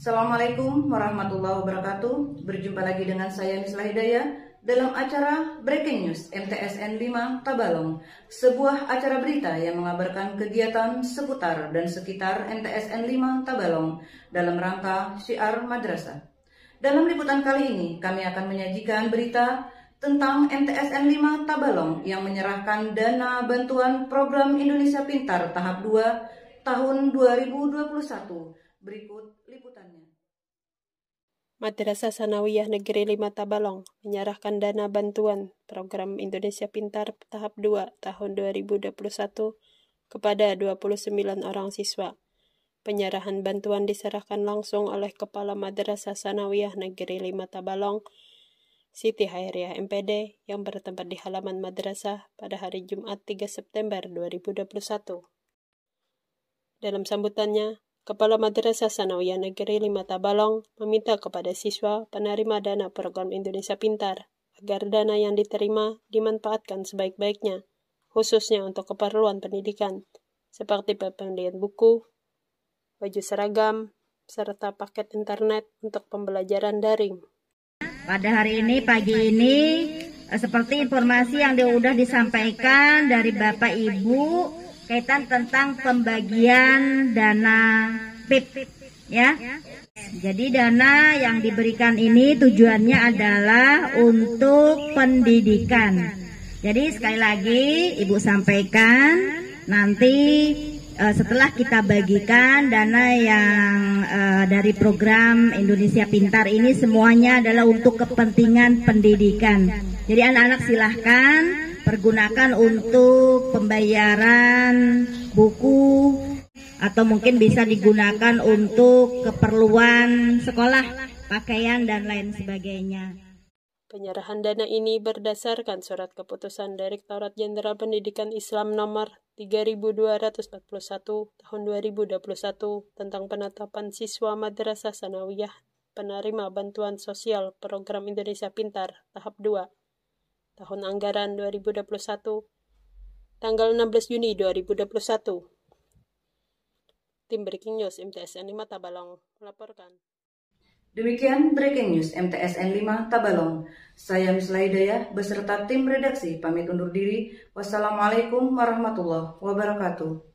Assalamualaikum warahmatullahi wabarakatuh. Berjumpa lagi dengan saya Nisla Hidayah dalam acara Breaking News MTSN 5 Tabalong, sebuah acara berita yang mengabarkan kegiatan seputar dan sekitar MTSN 5 Tabalong dalam rangka syiar madrasah. Dalam liputan kali ini, kami akan menyajikan berita tentang MTSN 5 Tabalong yang menyerahkan dana bantuan program Indonesia Pintar tahap 2 tahun 2021 Berikut liputannya. Madrasah Sanawiyah Negeri Lima Tabalong menyerahkan dana bantuan program Indonesia Pintar tahap 2 tahun 2021 kepada 29 orang siswa. Penyerahan bantuan diserahkan langsung oleh Kepala Madrasah Sanawiyah Negeri Lima Tabalong, Siti Hairiah MPD yang bertempat di halaman madrasah pada hari Jumat 3 September 2021. Dalam sambutannya, Kepala Madrasah Sanawiyah Negeri 5 Tabalong meminta kepada siswa penerima dana program Indonesia Pintar agar dana yang diterima dimanfaatkan sebaik-baiknya, khususnya untuk keperluan pendidikan, seperti pembelian buku, baju seragam, serta paket internet untuk pembelajaran daring. Pada hari ini, pagi ini, eh, seperti informasi yang sudah disampaikan dari Bapak Ibu, kaitan tentang pembagian dana PIP ya. Jadi dana yang diberikan ini tujuannya adalah untuk pendidikan. Jadi sekali lagi Ibu sampaikan nanti e, setelah kita bagikan dana yang uh, dari program Indonesia Pintar ini semuanya adalah untuk kepentingan pendidikan. Jadi anak-anak silahkan pergunakan untuk pembayaran buku atau mungkin bisa digunakan untuk keperluan sekolah, pakaian dan lain sebagainya. Penyerahan dana ini berdasarkan surat keputusan Direktorat Jenderal Pendidikan Islam nomor 3241 tahun 2021 tentang penetapan siswa madrasah sanawiyah penerima bantuan sosial program Indonesia Pintar tahap 2 tahun anggaran 2021 tanggal 16 Juni 2021. Tim Breaking News MTSN 5 Tabalong melaporkan. Demikian Breaking News MTSN 5 Tabalong. Saya Mislaidaya beserta tim redaksi pamit undur diri. Wassalamualaikum warahmatullahi wabarakatuh.